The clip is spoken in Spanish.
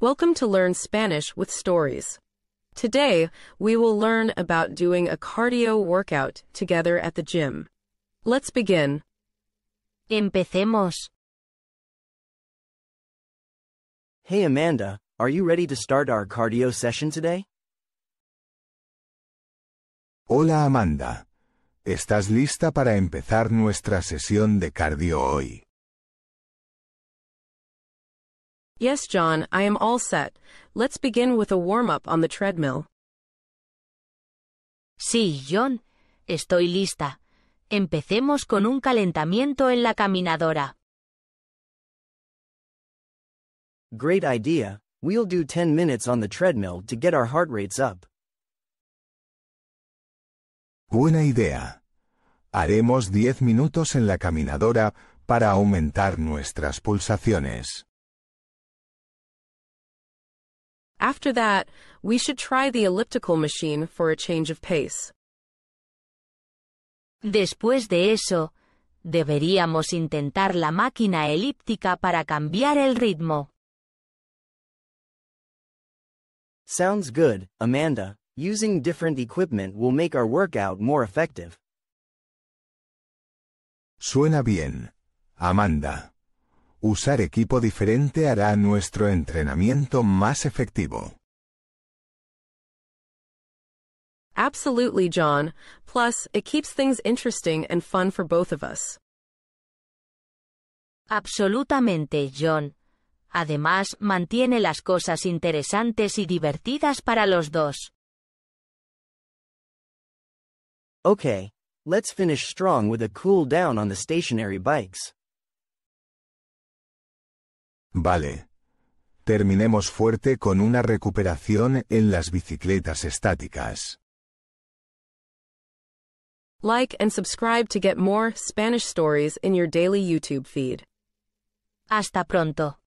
Welcome to Learn Spanish with Stories. Today, we will learn about doing a cardio workout together at the gym. Let's begin. Empecemos. Hey Amanda, are you ready to start our cardio session today? Hola Amanda. ¿Estás lista para empezar nuestra sesión de cardio hoy? Yes, John, I am all set. Let's begin with a warm-up on the treadmill. Sí, John, estoy lista. Empecemos con un calentamiento en la caminadora. Great idea. We'll do 10 minutes on the treadmill to get our heart rates up. Buena idea. Haremos 10 minutos en la caminadora para aumentar nuestras pulsaciones. After that, we should try the elliptical machine for a change of pace. Después de eso, deberíamos intentar la máquina elíptica para cambiar el ritmo. Sounds good, Amanda. Using different equipment will make our workout more effective. Suena bien, Amanda. Usar equipo diferente hará nuestro entrenamiento más efectivo. Absolutely, John. Plus, it keeps things interesting and fun for both of us. Absolutamente, John. Además, mantiene las cosas interesantes y divertidas para los dos. Okay, let's finish strong with a cool down on the stationary bikes. Vale. Terminemos fuerte con una recuperación en las bicicletas estáticas. Like and subscribe to get more Spanish stories in your daily YouTube feed. Hasta pronto.